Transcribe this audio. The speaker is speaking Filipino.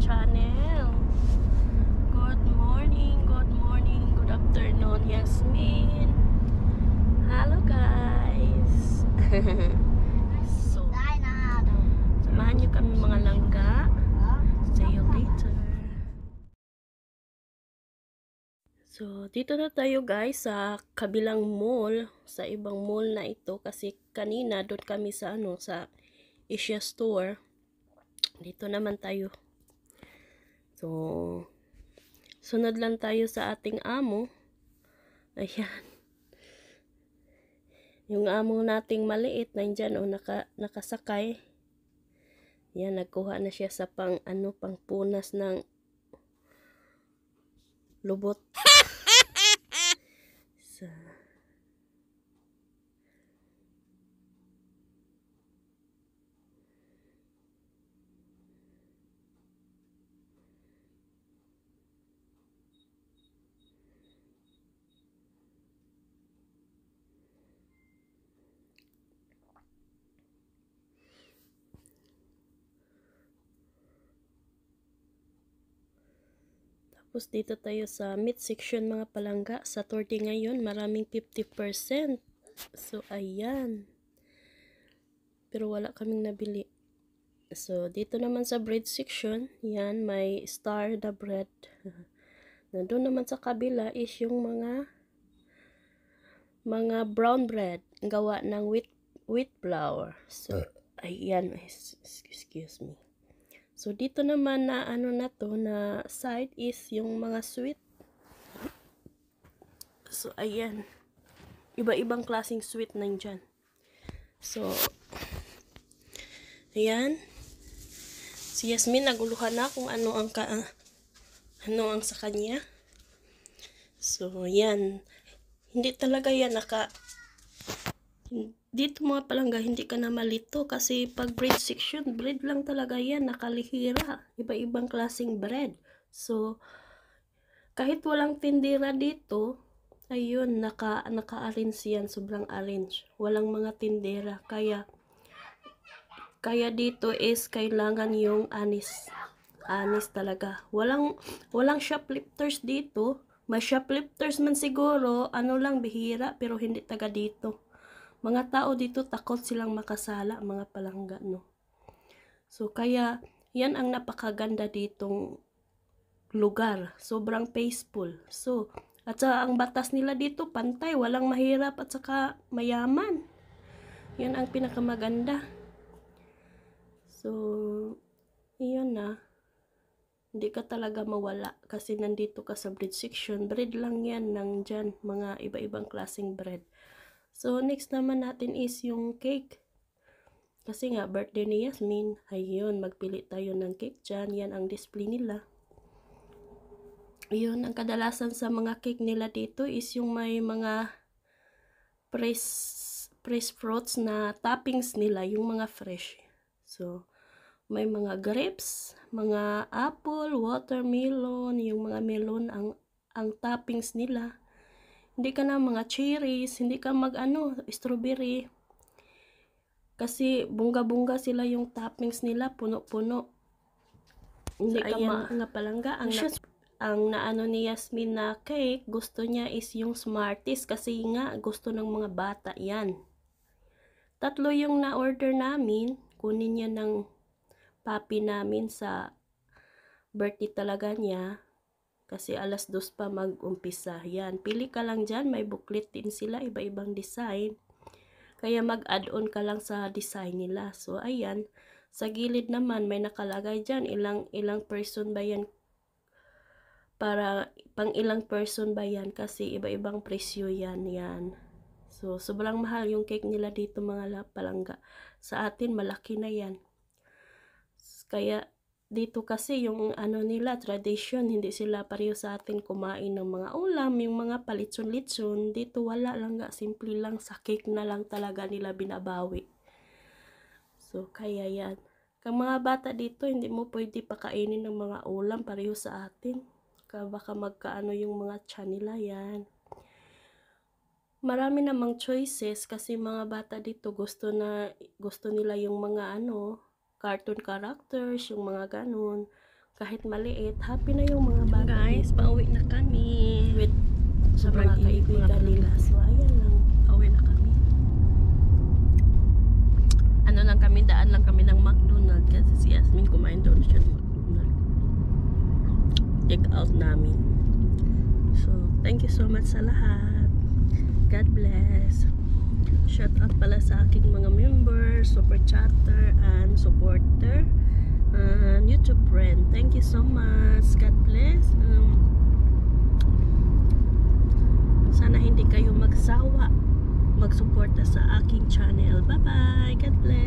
channel. Good morning, good morning, good afternoon, Yasmin. Hello guys. so, samahan niyo kami mga langga. See you later. So, dito na tayo guys sa kabilang mall, sa ibang mall na ito kasi kanina doon kami sa ano sa Asia Store. Dito naman tayo So, sunod lang tayo sa ating amo. Ayan. Yung amo nating maliit, nandyan o naka, nakasakay. Yan, nagkuha na siya sa pang, ano, pang punas ng lubot. Tapos dito tayo sa mid section mga palangga. Sa 30 ngayon, maraming 50%. So, ayan. Pero wala kaming nabili. So, dito naman sa bread section, yan, may star the bread. na doon naman sa kabila is yung mga mga brown bread gawa ng wheat, wheat flour. So, ah. ayan, excuse me. So, dito naman na ano na to na side is yung mga sweet. So, ayan. Iba-ibang klaseng sweet nandyan. So, ayan. Si Yasmin, naguluhan na kung ano ang ka, ah, ano ang sa kanya. So, ayan. Hindi talaga yan naka dito mga palangga, hindi ka na malito kasi pag bread section, bread lang talaga yan, nakalihira. Iba-ibang klaseng bread. So, kahit walang tindira dito, ayun, naka, naka-arrange yan, sobrang arrange. Walang mga tindera, kaya, kaya dito is kailangan yung anis. Anis talaga. Walang, walang shoplifters dito. May shoplifters man siguro, ano lang, bihira, pero hindi taga dito. Mga tao dito takot silang makasala, mga palangga, no? So, kaya, yan ang napakaganda ditong lugar. Sobrang peaceful. So, at sa ang batas nila dito, pantay, walang mahirap at saka mayaman. Yan ang pinakamaganda. So, iyon na. Hindi ka talaga mawala kasi nandito ka sa bread section. Bread lang yan ng dyan, mga iba-ibang klaseng bread. So, next naman natin is yung cake. Kasi nga, birthday ni Yasmin. Ayun, magpili tayo ng cake dyan. Yan ang display nila. Ayun, ang kadalasan sa mga cake nila dito is yung may mga fresh, fresh fruits na toppings nila. Yung mga fresh. So, may mga grapes, mga apple, watermelon, yung mga melon ang, ang toppings nila. Hindi ka na mga cherries, hindi ka mag ano, strawberry. Kasi bunga-bunga sila yung toppings nila, puno-puno. Hindi so, ka ma nga palangga. Ang, na, ang naano ni Yasmin na cake, gusto niya is yung Smarties kasi nga gusto ng mga bata yan. Tatlo yung na-order namin, kunin niya ng papi namin sa birthday talaga niya. Kasi alas dos pa mag-umpisa. Yan, pili ka lang dyan. May booklet din sila, iba-ibang design. Kaya mag-add-on ka lang sa design nila. So, ayan. Sa gilid naman, may nakalagay dyan. Ilang, ilang person ba yan? Para, pang ilang person ba yan? Kasi iba-ibang presyo yan. Yan. So, sobrang mahal yung cake nila dito mga lapalangga. Sa atin, malaki na yan. Kaya, dito kasi yung ano nila, tradition, hindi sila pareho sa atin kumain ng mga ulam, yung mga palitson-litson, dito wala lang ga simple lang, sa cake na lang talaga nila binabawi. So, kaya yan. Kang mga bata dito, hindi mo pwede pakainin ng mga ulam pareho sa atin. Ka baka magkaano yung mga tiyan nila yan. Marami namang choices kasi mga bata dito gusto na gusto nila yung mga ano, cartoon characters, yung mga ganun. Kahit maliit, happy na yung mga bata. Guys, pauwi na kami. With sa mga kaibigan nila. So, ayan lang. Pauwi na kami. Ano lang kami, daan lang kami ng McDonald's kasi si Yasmin kumain doon siya ng McDonald's. Take out namin. So, thank you so much sa lahat. God bless. Shout out pala sa aking mga member, super chatter and supporter and YouTube friend. Thank you so much. God bless. Um, sana hindi kayo magsawa magsuporta sa aking channel. Bye-bye. God bless.